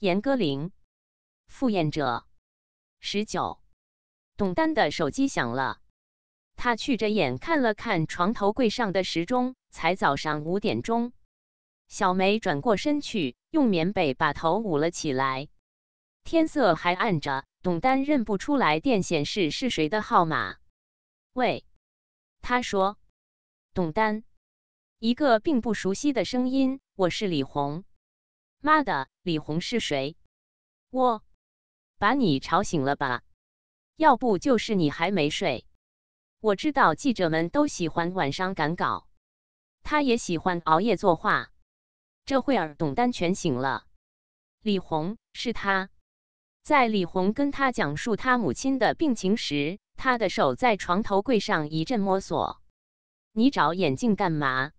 严歌苓，《赴宴者》十九，董丹的手机响了，他去着眼看了看床头柜上的时钟，才早上五点钟。小梅转过身去，用棉被把头捂了起来。天色还暗着，董丹认不出来电显示是谁的号码。喂，他说，董丹，一个并不熟悉的声音，我是李红。妈的，李红是谁？我把你吵醒了吧？要不就是你还没睡。我知道记者们都喜欢晚上赶稿，他也喜欢熬夜作画。这会儿董丹全醒了。李红是他。在李红跟他讲述他母亲的病情时，他的手在床头柜上一阵摸索。你找眼镜干嘛？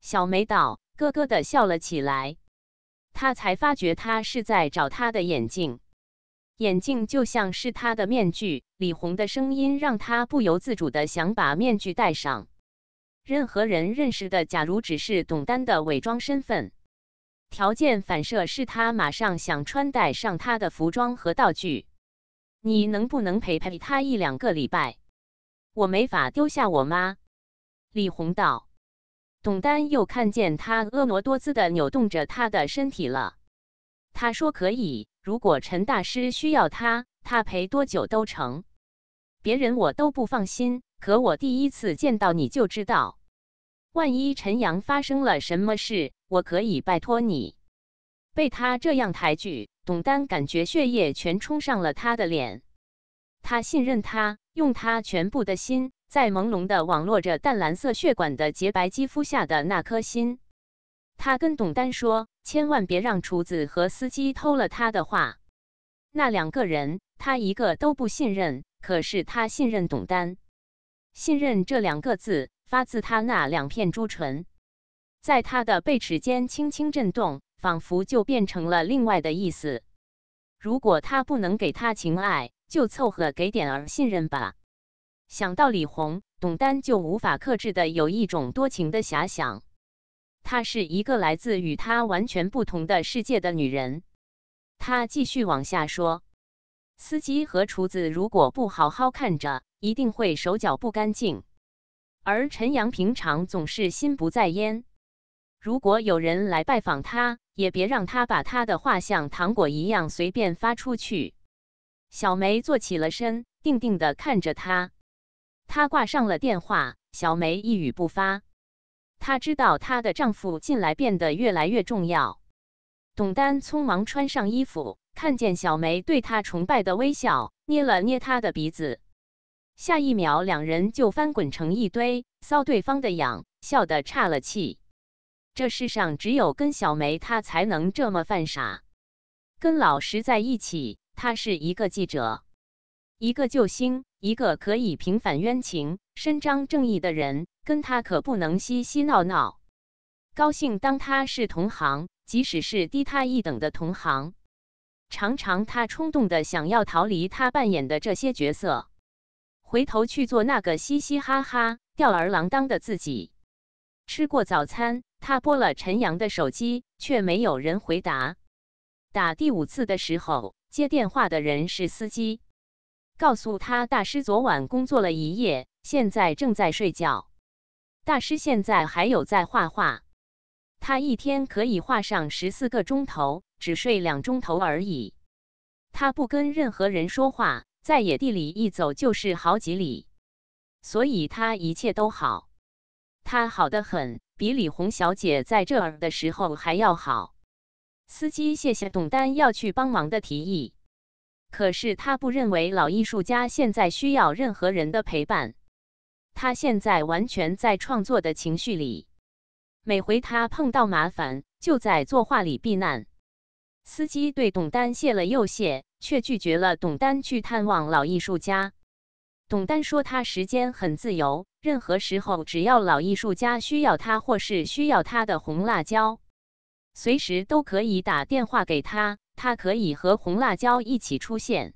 小梅道，咯咯的笑了起来。他才发觉，他是在找他的眼镜。眼镜就像是他的面具。李红的声音让他不由自主的想把面具戴上。任何人认识的，假如只是董丹的伪装身份，条件反射是他马上想穿戴上他的服装和道具。你能不能陪陪他一两个礼拜？我没法丢下我妈。李红道。董丹又看见他婀娜多姿的扭动着他的身体了。他说：“可以，如果陈大师需要他，他陪多久都成。别人我都不放心，可我第一次见到你就知道，万一陈阳发生了什么事，我可以拜托你。”被他这样抬举，董丹感觉血液全冲上了他的脸。他信任他，用他全部的心。在朦胧的网络着淡蓝色血管的洁白肌肤下的那颗心，他跟董丹说：“千万别让厨子和司机偷了他的话。”那两个人，他一个都不信任。可是他信任董丹，信任这两个字发自他那两片朱唇，在他的背齿间轻轻震动，仿佛就变成了另外的意思。如果他不能给他情爱，就凑合给点儿信任吧。想到李红、董丹，就无法克制的有一种多情的遐想。她是一个来自与她完全不同的世界的女人。他继续往下说：“司机和厨子如果不好好看着，一定会手脚不干净。而陈阳平常总是心不在焉，如果有人来拜访他，也别让他把他的画像糖果一样随便发出去。”小梅坐起了身，定定地看着他。他挂上了电话，小梅一语不发。她知道她的丈夫近来变得越来越重要。董丹匆忙穿上衣服，看见小梅对她崇拜的微笑，捏了捏她的鼻子。下一秒，两人就翻滚成一堆，搔对方的痒，笑得岔了气。这世上只有跟小梅，她才能这么犯傻。跟老师在一起，他是一个记者。一个救星，一个可以平反冤情、伸张正义的人，跟他可不能嬉嬉闹闹。高兴当他是同行，即使是低他一等的同行。常常他冲动的想要逃离他扮演的这些角色，回头去做那个嘻嘻哈哈、吊儿郎当的自己。吃过早餐，他拨了陈阳的手机，却没有人回答。打第五次的时候，接电话的人是司机。告诉他，大师昨晚工作了一夜，现在正在睡觉。大师现在还有在画画，他一天可以画上十四个钟头，只睡两钟头而已。他不跟任何人说话，在野地里一走就是好几里，所以他一切都好，他好得很，比李红小姐在这儿的时候还要好。司机谢谢董丹要去帮忙的提议。可是他不认为老艺术家现在需要任何人的陪伴，他现在完全在创作的情绪里。每回他碰到麻烦，就在作画里避难。司机对董丹谢了又谢，却拒绝了董丹去探望老艺术家。董丹说他时间很自由，任何时候只要老艺术家需要他或是需要他的红辣椒，随时都可以打电话给他。他可以和红辣椒一起出现。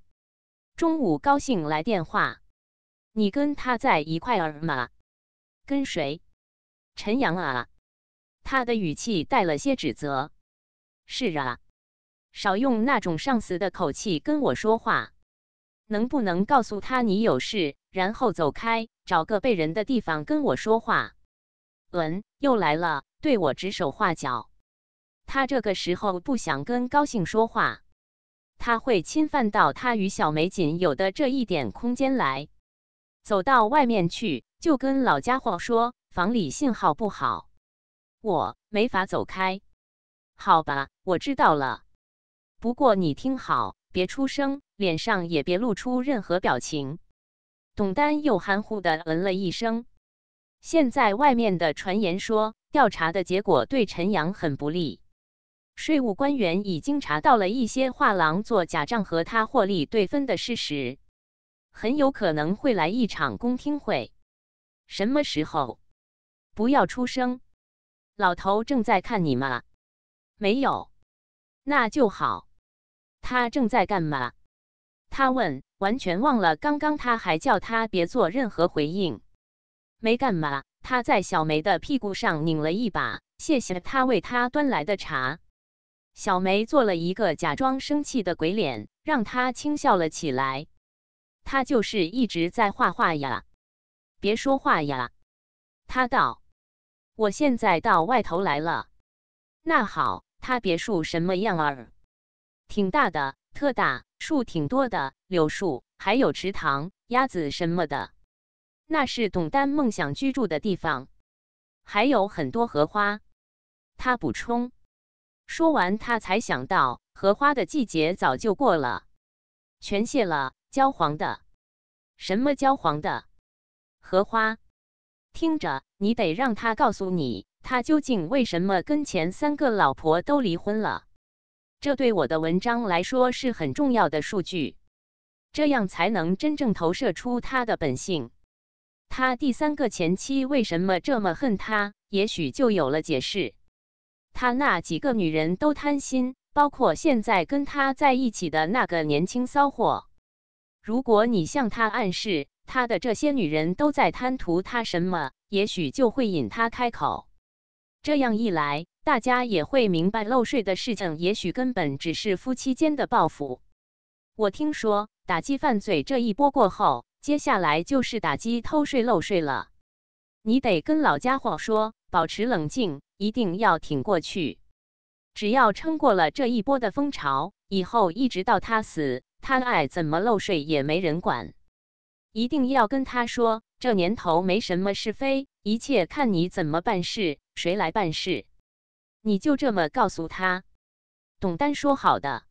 中午高兴来电话，你跟他在一块儿吗？跟谁？陈阳啊。他的语气带了些指责。是啊，少用那种上司的口气跟我说话。能不能告诉他你有事，然后走开，找个背人的地方跟我说话？嗯，又来了，对我指手画脚。他这个时候不想跟高兴说话，他会侵犯到他与小美仅有的这一点空间来。走到外面去，就跟老家伙说：“房里信号不好，我没法走开。”好吧，我知道了。不过你听好，别出声，脸上也别露出任何表情。董丹又含糊的嗯了一声。现在外面的传言说，调查的结果对陈阳很不利。税务官员已经查到了一些画廊做假账和他获利对分的事实，很有可能会来一场公听会。什么时候？不要出声。老头正在看你吗？没有。那就好。他正在干嘛？他问。完全忘了刚刚他还叫他别做任何回应。没干嘛。他在小梅的屁股上拧了一把，谢谢他为他端来的茶。小梅做了一个假装生气的鬼脸，让他轻笑了起来。他就是一直在画画呀，别说话呀。他道：“我现在到外头来了。”那好，他别墅什么样儿？挺大的，特大，树挺多的，柳树，还有池塘，鸭子什么的。那是董丹梦想居住的地方，还有很多荷花。他补充。说完，他才想到，荷花的季节早就过了，全谢了，焦黄的，什么焦黄的？荷花。听着，你得让他告诉你，他究竟为什么跟前三个老婆都离婚了。这对我的文章来说是很重要的数据，这样才能真正投射出他的本性。他第三个前妻为什么这么恨他，也许就有了解释。他那几个女人都贪心，包括现在跟他在一起的那个年轻骚货。如果你向他暗示他的这些女人都在贪图他什么，也许就会引他开口。这样一来，大家也会明白漏税的事情，也许根本只是夫妻间的报复。我听说打击犯罪这一波过后，接下来就是打击偷税漏税了。你得跟老家伙说。保持冷静，一定要挺过去。只要撑过了这一波的风潮，以后一直到他死，他爱怎么漏税也没人管。一定要跟他说，这年头没什么是非，一切看你怎么办事，谁来办事，你就这么告诉他。董丹说：“好的。”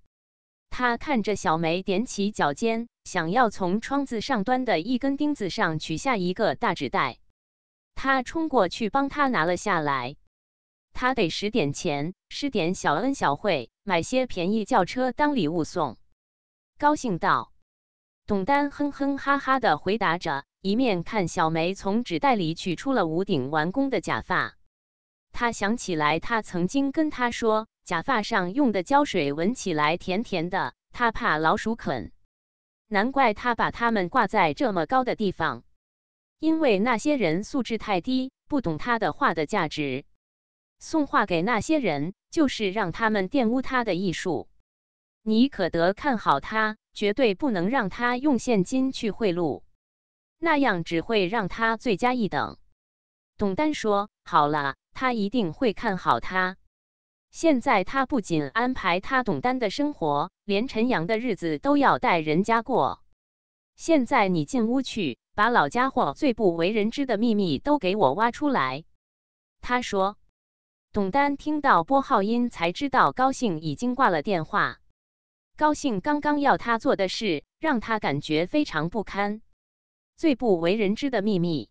他看着小梅，踮起脚尖，想要从窗子上端的一根钉子上取下一个大纸袋。他冲过去帮他拿了下来。他得使点钱，施点小恩小惠，买些便宜轿车当礼物送。高兴道。董丹哼哼哈哈的回答着，一面看小梅从纸袋里取出了屋顶完工的假发。他想起来，他曾经跟他说，假发上用的胶水闻起来甜甜的，他怕老鼠啃。难怪他把它们挂在这么高的地方。因为那些人素质太低，不懂他的话的价值，送画给那些人就是让他们玷污他的艺术。你可得看好他，绝对不能让他用现金去贿赂，那样只会让他罪加一等。董丹说：“好了，他一定会看好他。现在他不仅安排他董丹的生活，连陈阳的日子都要带人家过。现在你进屋去。”把老家伙最不为人知的秘密都给我挖出来，他说。董丹听到拨号音才知道高兴已经挂了电话。高兴刚刚要他做的事，让他感觉非常不堪。最不为人知的秘密？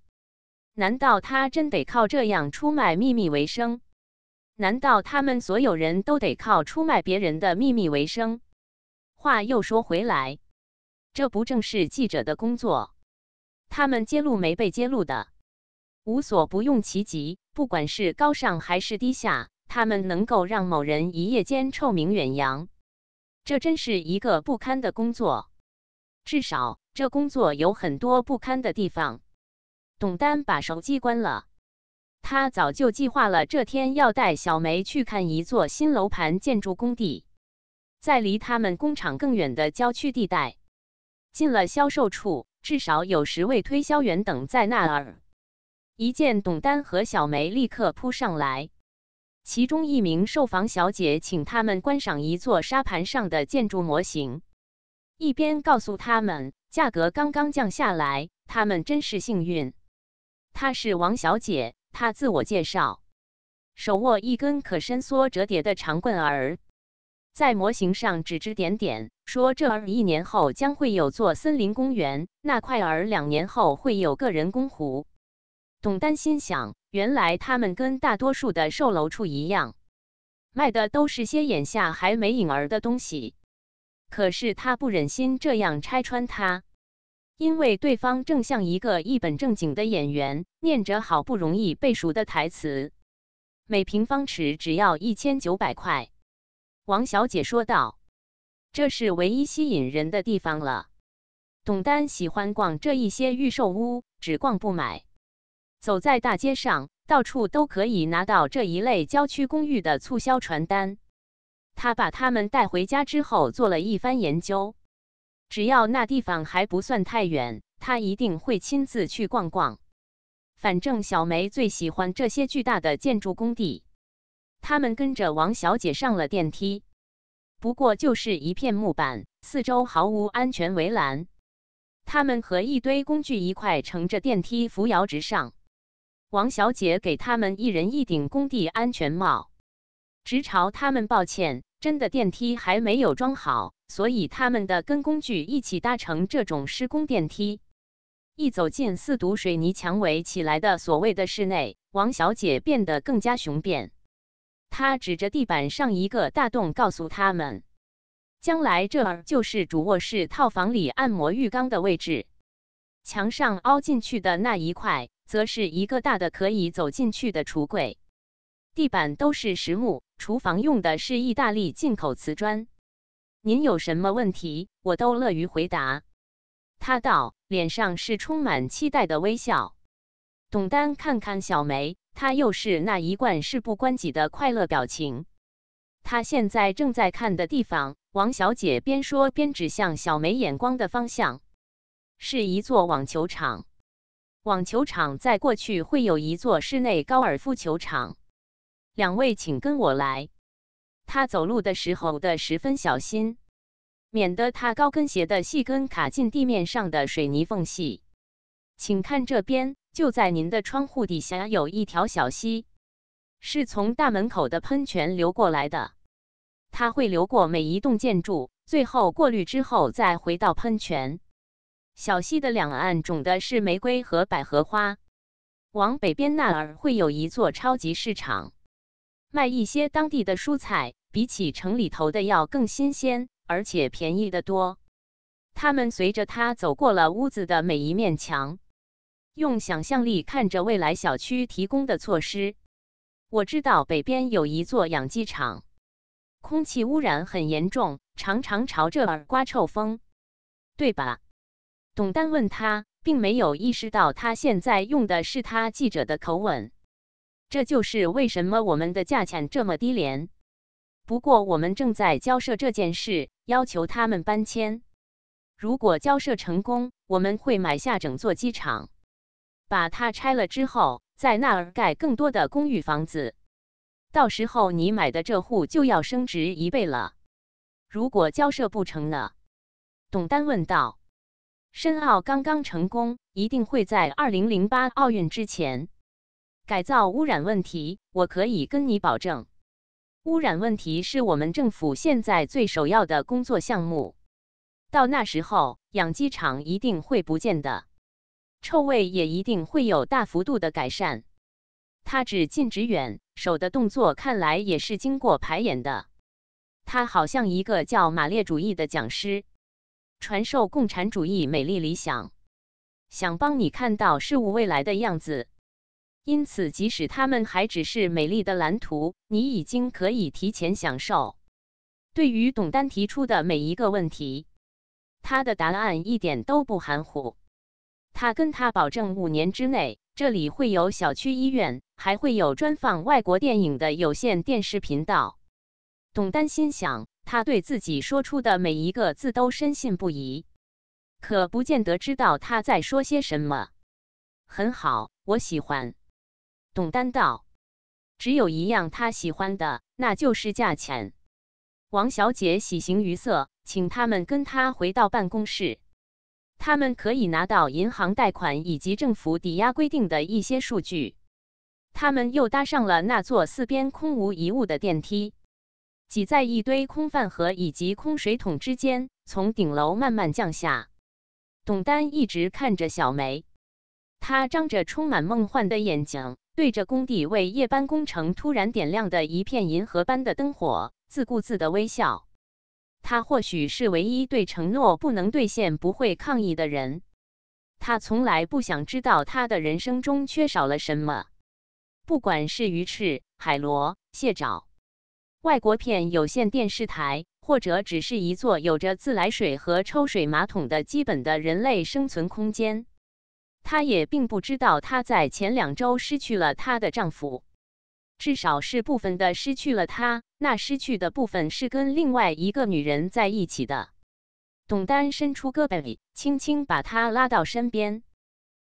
难道他真得靠这样出卖秘密为生？难道他们所有人都得靠出卖别人的秘密为生？话又说回来，这不正是记者的工作？他们揭露没被揭露的，无所不用其极，不管是高尚还是低下，他们能够让某人一夜间臭名远扬。这真是一个不堪的工作，至少这工作有很多不堪的地方。董丹把手机关了，他早就计划了这天要带小梅去看一座新楼盘建筑工地，在离他们工厂更远的郊区地带。进了销售处。至少有十位推销员等在那儿。一见董丹和小梅，立刻扑上来。其中一名售房小姐请他们观赏一座沙盘上的建筑模型，一边告诉他们价格刚刚降下来，他们真是幸运。她是王小姐，她自我介绍，手握一根可伸缩折叠的长棍儿。在模型上指指点点，说这儿一年后将会有座森林公园，那块儿两年后会有个人工湖。董丹心想，原来他们跟大多数的售楼处一样，卖的都是些眼下还没影儿的东西。可是他不忍心这样拆穿他，因为对方正像一个一本正经的演员，念着好不容易背熟的台词。每平方尺只要一千九百块。王小姐说道：“这是唯一吸引人的地方了。”董丹喜欢逛这一些预售屋，只逛不买。走在大街上，到处都可以拿到这一类郊区公寓的促销传单。他把他们带回家之后，做了一番研究。只要那地方还不算太远，他一定会亲自去逛逛。反正小梅最喜欢这些巨大的建筑工地。他们跟着王小姐上了电梯，不过就是一片木板，四周毫无安全围栏。他们和一堆工具一块乘着电梯扶摇直上。王小姐给他们一人一顶工地安全帽，直朝他们抱歉：“真的，电梯还没有装好，所以他们的跟工具一起搭乘这种施工电梯。”一走进四堵水泥墙围起来的所谓的室内，王小姐变得更加雄辩。他指着地板上一个大洞，告诉他们，将来这儿就是主卧室套房里按摩浴缸的位置。墙上凹进去的那一块，则是一个大的可以走进去的橱柜。地板都是实木，厨房用的是意大利进口瓷砖。您有什么问题，我都乐于回答。他道，脸上是充满期待的微笑。董丹看看小梅。他又是那一贯事不关己的快乐表情。他现在正在看的地方，王小姐边说边指向小梅眼光的方向，是一座网球场。网球场在过去会有一座室内高尔夫球场。两位，请跟我来。他走路的时候的十分小心，免得他高跟鞋的细跟卡进地面上的水泥缝隙。请看这边。就在您的窗户底下有一条小溪，是从大门口的喷泉流过来的。它会流过每一栋建筑，最后过滤之后再回到喷泉。小溪的两岸种的是玫瑰和百合花。往北边那儿会有一座超级市场，卖一些当地的蔬菜，比起城里头的要更新鲜，而且便宜的多。他们随着他走过了屋子的每一面墙。用想象力看着未来小区提供的措施。我知道北边有一座养鸡场，空气污染很严重，常常朝这儿刮臭风，对吧？董丹问他，并没有意识到他现在用的是他记者的口吻。这就是为什么我们的价钱这么低廉。不过我们正在交涉这件事，要求他们搬迁。如果交涉成功，我们会买下整座机场。把它拆了之后，在那儿盖更多的公寓房子，到时候你买的这户就要升值一倍了。如果交涉不成呢？董丹问道。申奥刚刚成功，一定会在二零零八奥运之前改造污染问题。我可以跟你保证，污染问题是我们政府现在最首要的工作项目。到那时候，养鸡场一定会不见的。臭味也一定会有大幅度的改善。他只近只远，手的动作看来也是经过排演的。他好像一个叫马列主义的讲师，传授共产主义美丽理想，想帮你看到事物未来的样子。因此，即使他们还只是美丽的蓝图，你已经可以提前享受。对于董丹提出的每一个问题，他的答案一点都不含糊。他跟他保证，五年之内这里会有小区医院，还会有专放外国电影的有线电视频道。董丹心想，他对自己说出的每一个字都深信不疑，可不见得知道他在说些什么。很好，我喜欢。董丹道，只有一样他喜欢的，那就是价钱。王小姐喜形于色，请他们跟他回到办公室。他们可以拿到银行贷款以及政府抵押规定的一些数据。他们又搭上了那座四边空无一物的电梯，挤在一堆空饭盒以及空水桶之间，从顶楼慢慢降下。董丹一直看着小梅，她张着充满梦幻的眼睛，对着工地为夜班工程突然点亮的一片银河般的灯火，自顾自的微笑。他或许是唯一对承诺不能兑现不会抗议的人。他从来不想知道他的人生中缺少了什么，不管是鱼翅、海螺、蟹爪、外国片、有线电视台，或者只是一座有着自来水和抽水马桶的基本的人类生存空间。他也并不知道他在前两周失去了他的丈夫。至少是部分的失去了他。那失去的部分是跟另外一个女人在一起的。董丹伸出胳膊，轻轻把他拉到身边，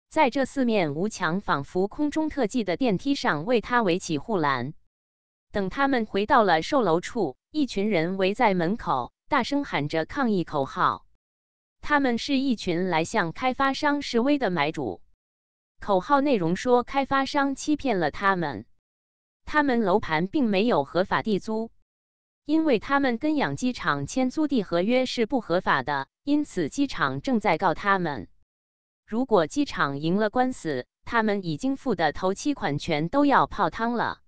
在这四面无墙、仿佛空中特技的电梯上为他围起护栏。等他们回到了售楼处，一群人围在门口，大声喊着抗议口号。他们是一群来向开发商示威的买主。口号内容说开发商欺骗了他们。他们楼盘并没有合法地租，因为他们跟养鸡场签租地合约是不合法的，因此鸡场正在告他们。如果鸡场赢了官司，他们已经付的头期款全都要泡汤了。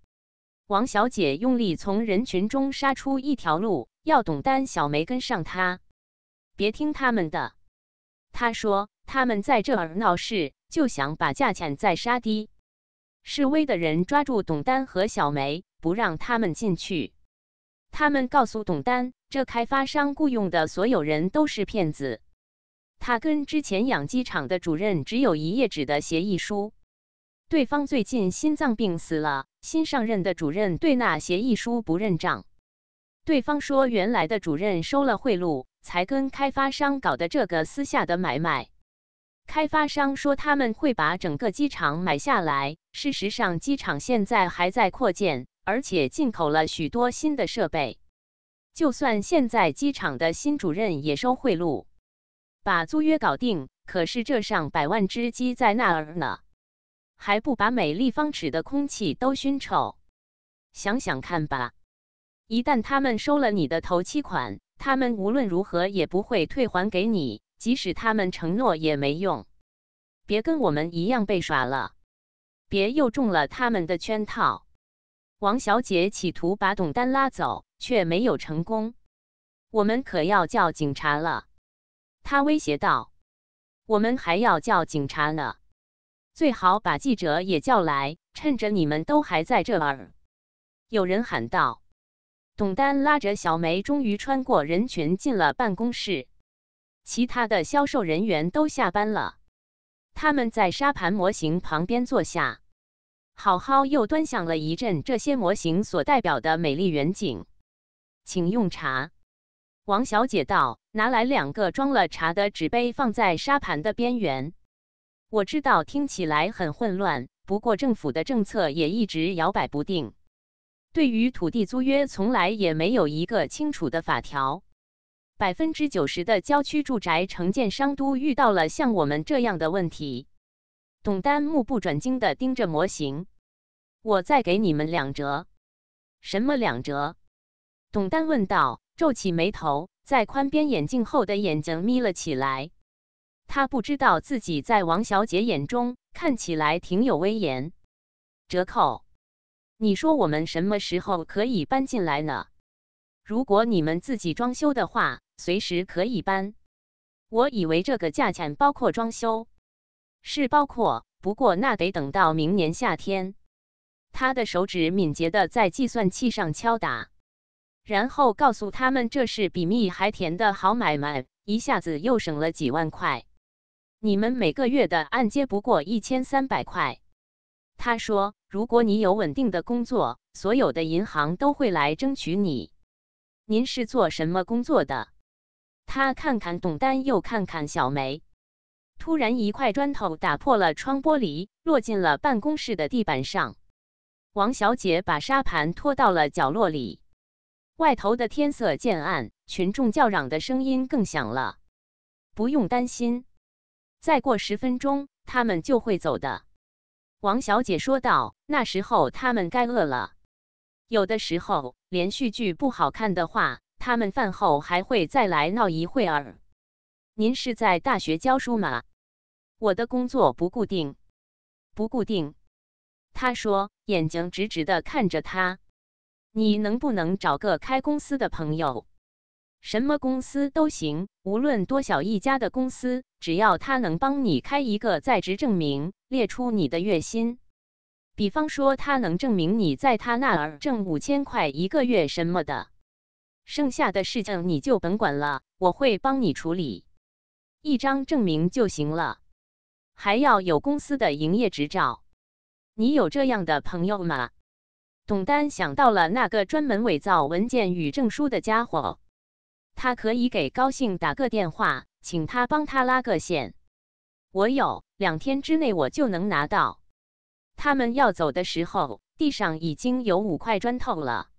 王小姐用力从人群中杀出一条路，要董丹、小梅跟上她。别听他们的，她说他们在这儿闹事，就想把价钱再杀低。示威的人抓住董丹和小梅，不让他们进去。他们告诉董丹，这开发商雇佣的所有人都是骗子。他跟之前养鸡场的主任只有一页纸的协议书，对方最近心脏病死了，新上任的主任对那协议书不认账。对方说，原来的主任收了贿赂，才跟开发商搞的这个私下的买卖。开发商说他们会把整个机场买下来。事实上，机场现在还在扩建，而且进口了许多新的设备。就算现在机场的新主任也收贿赂，把租约搞定。可是这上百万只鸡在那儿呢，还不把每立方尺的空气都熏臭？想想看吧，一旦他们收了你的头期款，他们无论如何也不会退还给你。即使他们承诺也没用，别跟我们一样被耍了，别又中了他们的圈套。王小姐企图把董丹拉走，却没有成功。我们可要叫警察了，她威胁道。我们还要叫警察呢，最好把记者也叫来，趁着你们都还在这儿。有人喊道。董丹拉着小梅，终于穿过人群，进了办公室。其他的销售人员都下班了，他们在沙盘模型旁边坐下，好好又端详了一阵这些模型所代表的美丽远景。请用茶，王小姐道，拿来两个装了茶的纸杯放在沙盘的边缘。我知道听起来很混乱，不过政府的政策也一直摇摆不定，对于土地租约从来也没有一个清楚的法条。百分之九十的郊区住宅承建商都遇到了像我们这样的问题。董丹目不转睛的盯着模型，我再给你们两折。什么两折？董丹问道，皱起眉头，在宽边眼镜后的眼睛眯了起来。他不知道自己在王小姐眼中看起来挺有威严。折扣？你说我们什么时候可以搬进来呢？如果你们自己装修的话。随时可以搬。我以为这个价钱包括装修，是包括。不过那得等到明年夏天。他的手指敏捷地在计算器上敲打，然后告诉他们这是比蜜还甜的好买卖，一下子又省了几万块。你们每个月的按揭不过一千三百块。他说：“如果你有稳定的工作，所有的银行都会来争取你。”您是做什么工作的？他看看董丹，又看看小梅。突然，一块砖头打破了窗玻璃，落进了办公室的地板上。王小姐把沙盘拖到了角落里。外头的天色渐暗，群众叫嚷的声音更响了。不用担心，再过十分钟，他们就会走的。王小姐说道：“那时候他们该饿了。有的时候，连续剧不好看的话。”他们饭后还会再来闹一会儿。您是在大学教书吗？我的工作不固定，不固定。他说，眼睛直直的看着他。你能不能找个开公司的朋友？什么公司都行，无论多小一家的公司，只要他能帮你开一个在职证明，列出你的月薪。比方说，他能证明你在他那儿挣五千块一个月什么的。剩下的事情你就甭管了，我会帮你处理。一张证明就行了，还要有公司的营业执照。你有这样的朋友吗？董丹想到了那个专门伪造文件与证书的家伙，他可以给高兴打个电话，请他帮他拉个线。我有，两天之内我就能拿到。他们要走的时候，地上已经有五块砖头了。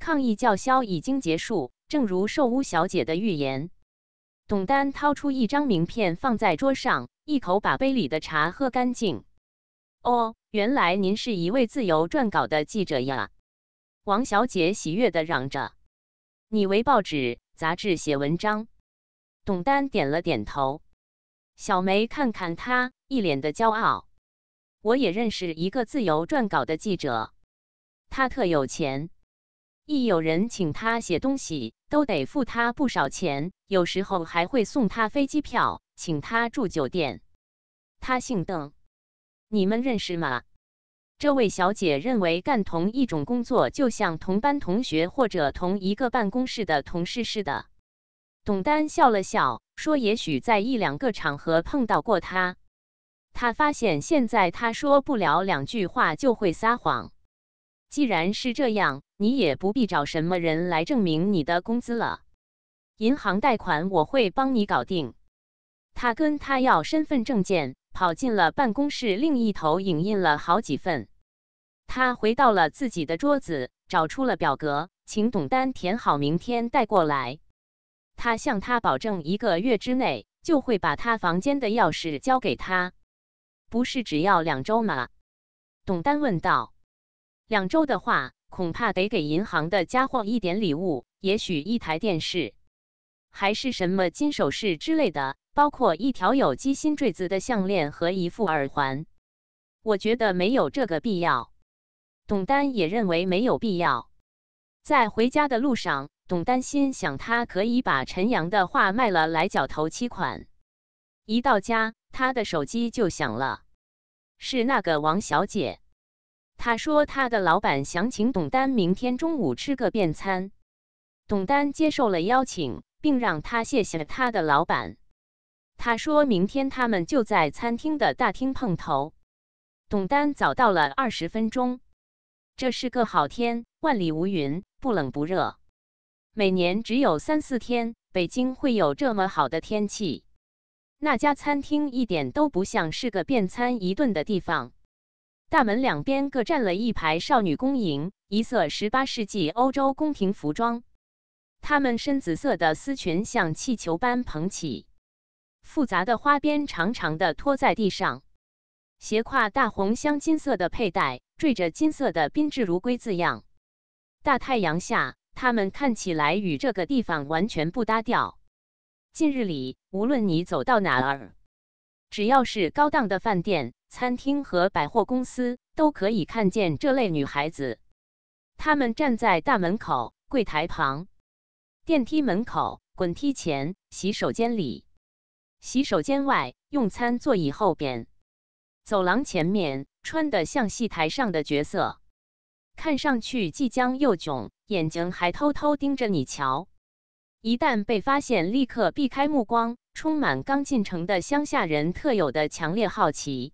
抗议叫嚣已经结束，正如寿屋小姐的预言。董丹掏出一张名片放在桌上，一口把杯里的茶喝干净。哦，原来您是一位自由撰稿的记者呀！王小姐喜悦地嚷着：“你为报纸、杂志写文章。”董丹点了点头。小梅看看他，一脸的骄傲：“我也认识一个自由撰稿的记者，他特有钱。”一有人请他写东西，都得付他不少钱，有时候还会送他飞机票，请他住酒店。他姓邓，你们认识吗？这位小姐认为干同一种工作就像同班同学或者同一个办公室的同事似的。董丹笑了笑说：“也许在一两个场合碰到过他。”他发现现在他说不了两句话就会撒谎。既然是这样，你也不必找什么人来证明你的工资了。银行贷款我会帮你搞定。他跟他要身份证件，跑进了办公室另一头影印了好几份。他回到了自己的桌子，找出了表格，请董丹填好，明天带过来。他向他保证，一个月之内就会把他房间的钥匙交给他。不是只要两周吗？董丹问道。两周的话，恐怕得给银行的家伙一点礼物，也许一台电视，还是什么金首饰之类的，包括一条有机心坠子的项链和一副耳环。我觉得没有这个必要。董丹也认为没有必要。在回家的路上，董丹心想，他可以把陈阳的画卖了来缴头期款。一到家，他的手机就响了，是那个王小姐。他说：“他的老板想请董丹明天中午吃个便餐。”董丹接受了邀请，并让他谢谢他的老板。他说明天他们就在餐厅的大厅碰头。董丹早到了二十分钟。这是个好天，万里无云，不冷不热。每年只有三四天，北京会有这么好的天气。那家餐厅一点都不像是个便餐一顿的地方。大门两边各站了一排少女宫营，一色十八世纪欧洲宫廷服装。她们深紫色的丝裙像气球般蓬起，复杂的花边长长的拖在地上，斜挎大红镶金色的佩带，缀着金色的“宾至如归”字样。大太阳下，她们看起来与这个地方完全不搭调。近日里，无论你走到哪儿，只要是高档的饭店。餐厅和百货公司都可以看见这类女孩子，她们站在大门口、柜台旁、电梯门口、滚梯前、洗手间里、洗手间外、用餐座椅后边、走廊前面，穿得像戏台上的角色，看上去既僵又囧，眼睛还偷偷盯着你瞧。一旦被发现，立刻避开目光，充满刚进城的乡下人特有的强烈好奇。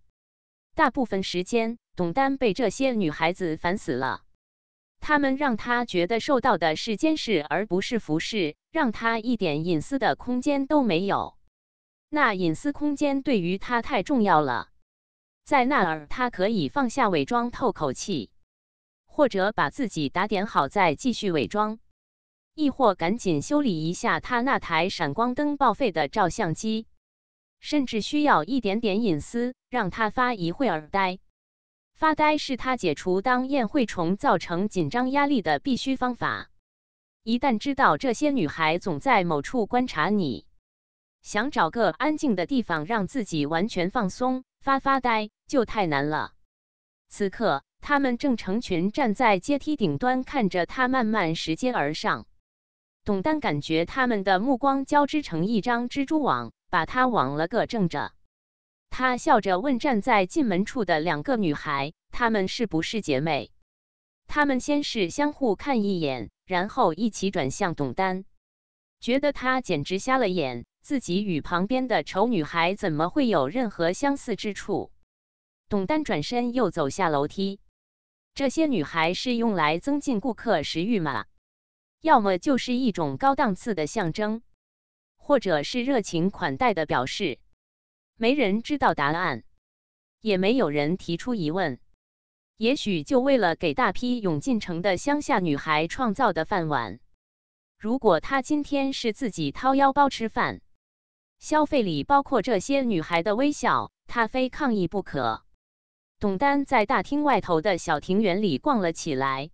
大部分时间，董丹被这些女孩子烦死了。他们让他觉得受到的是监视，而不是服侍，让他一点隐私的空间都没有。那隐私空间对于他太重要了，在那儿他可以放下伪装，透口气，或者把自己打点好再继续伪装，亦或赶紧修理一下他那台闪光灯报废的照相机。甚至需要一点点隐私，让他发一会儿呆。发呆是他解除当宴会虫造成紧张压力的必须方法。一旦知道这些女孩总在某处观察你，想找个安静的地方让自己完全放松，发发呆就太难了。此刻，他们正成群站在阶梯顶端，看着他慢慢拾阶而上。董丹感觉他们的目光交织成一张蜘蛛网。把他往了个正着，他笑着问站在进门处的两个女孩：“她们是不是姐妹？”她们先是相互看一眼，然后一起转向董丹，觉得他简直瞎了眼，自己与旁边的丑女孩怎么会有任何相似之处？董丹转身又走下楼梯。这些女孩是用来增进顾客食欲吗？要么就是一种高档次的象征。或者是热情款待的表示，没人知道答案，也没有人提出疑问。也许就为了给大批涌进城的乡下女孩创造的饭碗。如果她今天是自己掏腰包吃饭，消费里包括这些女孩的微笑，她非抗议不可。董丹在大厅外头的小庭园里逛了起来，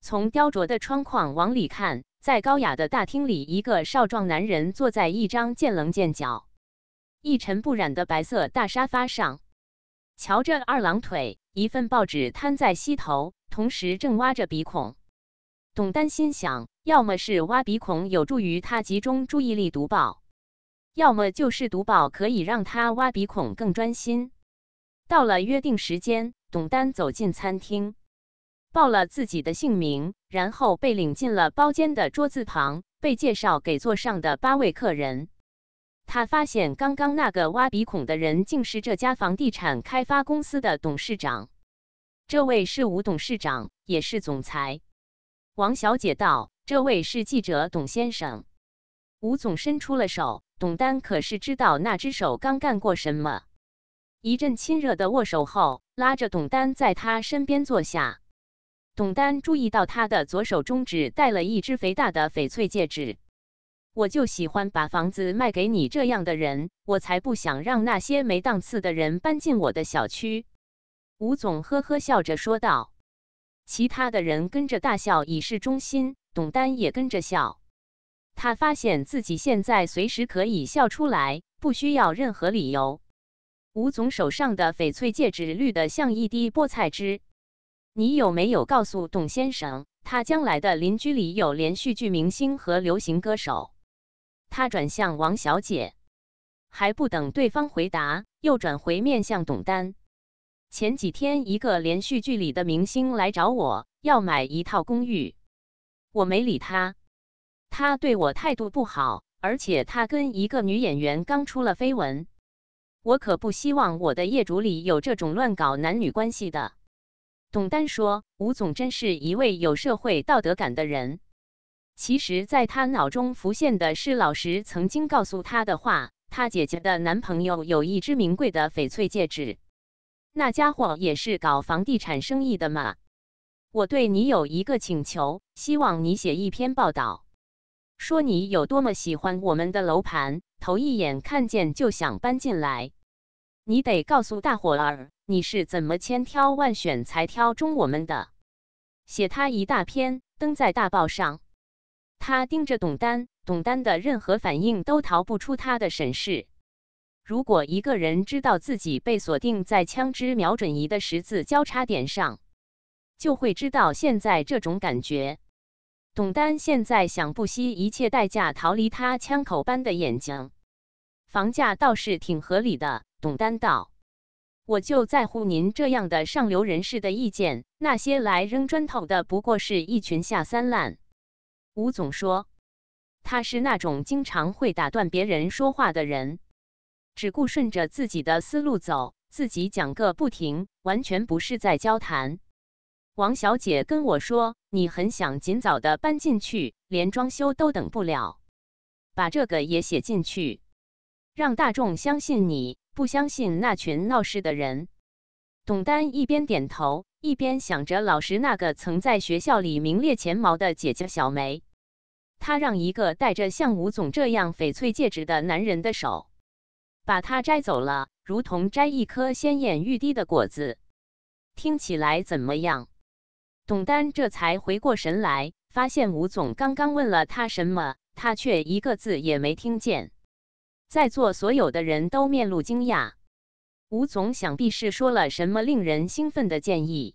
从雕琢的窗框往里看。在高雅的大厅里，一个少壮男人坐在一张见棱见角、一尘不染的白色大沙发上，翘着二郎腿，一份报纸摊在膝头，同时正挖着鼻孔。董丹心想，要么是挖鼻孔有助于他集中注意力读报，要么就是读报可以让他挖鼻孔更专心。到了约定时间，董丹走进餐厅，报了自己的姓名。然后被领进了包间的桌子旁，被介绍给座上的八位客人。他发现刚刚那个挖鼻孔的人竟是这家房地产开发公司的董事长。这位是吴董事长，也是总裁。王小姐道：“这位是记者董先生。”吴总伸出了手，董丹可是知道那只手刚干过什么。一阵亲热的握手后，拉着董丹在他身边坐下。董丹注意到他的左手中指戴了一只肥大的翡翠戒指。我就喜欢把房子卖给你这样的人，我才不想让那些没档次的人搬进我的小区。吴总呵呵笑着说道。其他的人跟着大笑以示忠心，董丹也跟着笑。他发现自己现在随时可以笑出来，不需要任何理由。吴总手上的翡翠戒指绿的像一滴菠菜汁。你有没有告诉董先生，他将来的邻居里有连续剧明星和流行歌手？他转向王小姐，还不等对方回答，又转回面向董丹。前几天，一个连续剧里的明星来找我，要买一套公寓，我没理他。他对我态度不好，而且他跟一个女演员刚出了绯闻。我可不希望我的业主里有这种乱搞男女关系的。董丹说：“吴总真是一位有社会道德感的人。其实，在他脑中浮现的是老石曾经告诉他的话：他姐姐的男朋友有一只名贵的翡翠戒指，那家伙也是搞房地产生意的嘛。我对你有一个请求，希望你写一篇报道，说你有多么喜欢我们的楼盘，头一眼看见就想搬进来。”你得告诉大伙儿，你是怎么千挑万选才挑中我们的。写他一大篇，登在大报上。他盯着董丹，董丹的任何反应都逃不出他的审视。如果一个人知道自己被锁定在枪支瞄准仪的十字交叉点上，就会知道现在这种感觉。董丹现在想不惜一切代价逃离他枪口般的眼睛。房价倒是挺合理的，董丹道。我就在乎您这样的上流人士的意见，那些来扔砖头的不过是一群下三滥。吴总说，他是那种经常会打断别人说话的人，只顾顺着自己的思路走，自己讲个不停，完全不是在交谈。王小姐跟我说，你很想尽早的搬进去，连装修都等不了，把这个也写进去。让大众相信你，不相信那群闹事的人。董丹一边点头，一边想着老师那个曾在学校里名列前茅的姐姐小梅。她让一个戴着像吴总这样翡翠戒指的男人的手，把它摘走了，如同摘一颗鲜艳欲滴的果子。听起来怎么样？董丹这才回过神来，发现吴总刚刚问了她什么，她却一个字也没听见。在座所有的人都面露惊讶，吴总想必是说了什么令人兴奋的建议。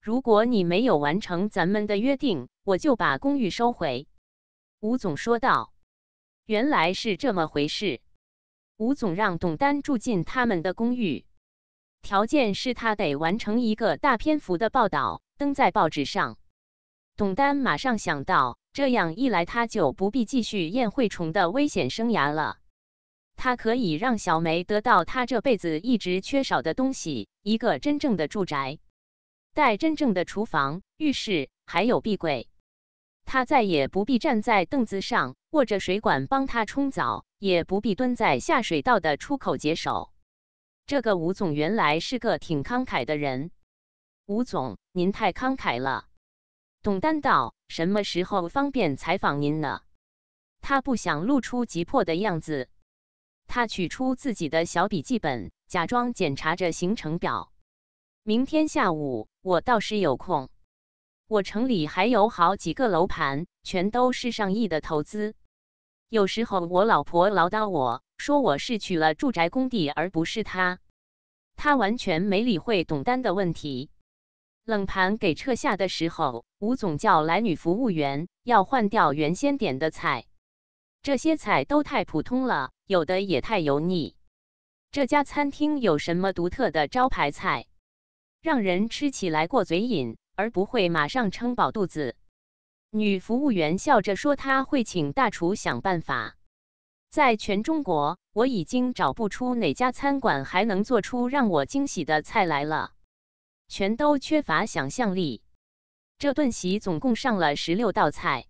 如果你没有完成咱们的约定，我就把公寓收回。”吴总说道。“原来是这么回事。”吴总让董丹住进他们的公寓，条件是他得完成一个大篇幅的报道，登在报纸上。董丹马上想到，这样一来，他就不必继续宴会虫的危险生涯了。他可以让小梅得到她这辈子一直缺少的东西——一个真正的住宅，带真正的厨房、浴室，还有壁柜。她再也不必站在凳子上握着水管帮她冲澡，也不必蹲在下水道的出口解手。这个吴总原来是个挺慷慨的人。吴总，您太慷慨了。董丹道：“什么时候方便采访您呢？”他不想露出急迫的样子。他取出自己的小笔记本，假装检查着行程表。明天下午我倒是有空，我城里还有好几个楼盘，全都是上亿的投资。有时候我老婆唠叨我说我是娶了住宅工地而不是她。他完全没理会董丹的问题。冷盘给撤下的时候，吴总叫来女服务员，要换掉原先点的菜，这些菜都太普通了。有的也太油腻。这家餐厅有什么独特的招牌菜，让人吃起来过嘴瘾，而不会马上撑饱肚子？女服务员笑着说：“她会请大厨想办法。”在全中国，我已经找不出哪家餐馆还能做出让我惊喜的菜来了，全都缺乏想象力。这顿席总共上了十六道菜。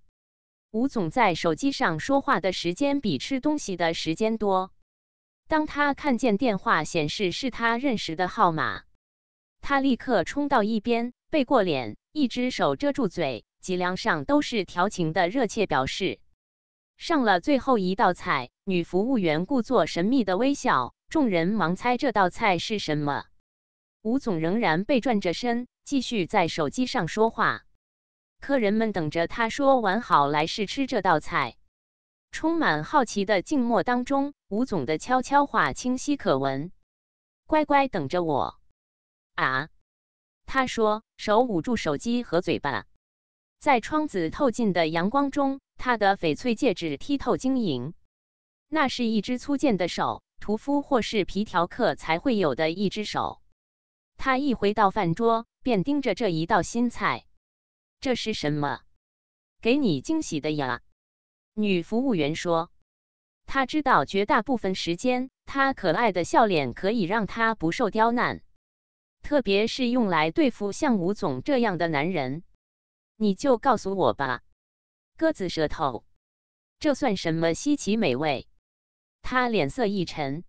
吴总在手机上说话的时间比吃东西的时间多。当他看见电话显示是他认识的号码，他立刻冲到一边，背过脸，一只手遮住嘴，脊梁上都是调情的热切表示。上了最后一道菜，女服务员故作神秘的微笑，众人忙猜这道菜是什么。吴总仍然背转着身，继续在手机上说话。客人们等着他说完好来试吃这道菜。充满好奇的静默当中，吴总的悄悄话清晰可闻：“乖乖等着我啊。”他说，手捂住手机和嘴巴。在窗子透进的阳光中，他的翡翠戒指剔透晶莹。那是一只粗贱的手，屠夫或是皮条客才会有的一只手。他一回到饭桌，便盯着这一道新菜。这是什么？给你惊喜的呀！女服务员说：“她知道，绝大部分时间，她可爱的笑脸可以让她不受刁难，特别是用来对付像吴总这样的男人。你就告诉我吧，鸽子舌头，这算什么稀奇美味？”她脸色一沉：“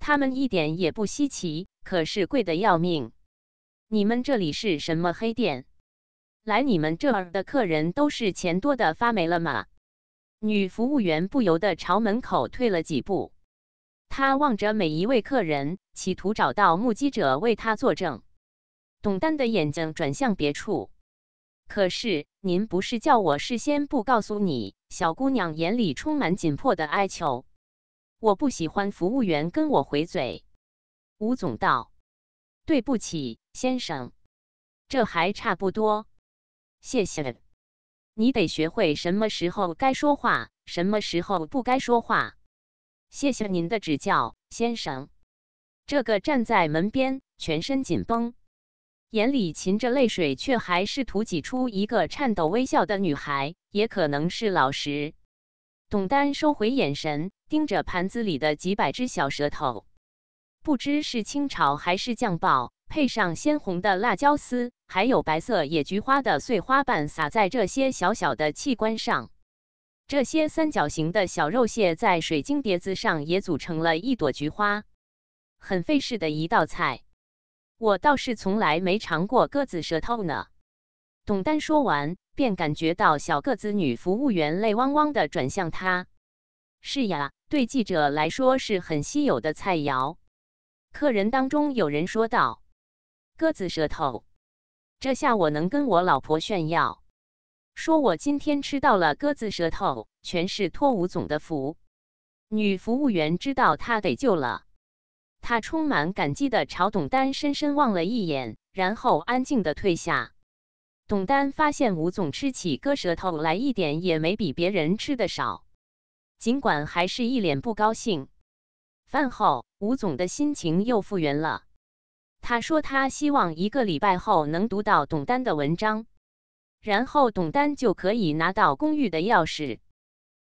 他们一点也不稀奇，可是贵的要命。你们这里是什么黑店？”来你们这儿的客人都是钱多的发霉了吗？女服务员不由得朝门口退了几步，她望着每一位客人，企图找到目击者为她作证。董丹的眼睛转向别处。可是您不是叫我事先不告诉你？小姑娘眼里充满紧迫的哀求。我不喜欢服务员跟我回嘴。吴总道：“对不起，先生，这还差不多。”谢谢。你得学会什么时候该说话，什么时候不该说话。谢谢您的指教，先生。这个站在门边，全身紧绷，眼里噙着泪水，却还试图挤出一个颤抖微笑的女孩，也可能是老实。董丹收回眼神，盯着盘子里的几百只小舌头，不知是清炒还是酱爆，配上鲜红的辣椒丝。还有白色野菊花的碎花瓣撒在这些小小的器官上，这些三角形的小肉蟹在水晶碟子上也组成了一朵菊花，很费事的一道菜。我倒是从来没尝过鸽子舌头呢。董丹说完，便感觉到小个子女服务员泪汪汪的转向他。是呀，对记者来说是很稀有的菜肴。客人当中有人说道：“鸽子舌头。”这下我能跟我老婆炫耀，说我今天吃到了鸽子舌头，全是托吴总的福。女服务员知道他得救了，她充满感激的朝董丹深深望了一眼，然后安静的退下。董丹发现吴总吃起鸽舌头来一点也没比别人吃的少，尽管还是一脸不高兴。饭后，吴总的心情又复原了。他说：“他希望一个礼拜后能读到董丹的文章，然后董丹就可以拿到公寓的钥匙。”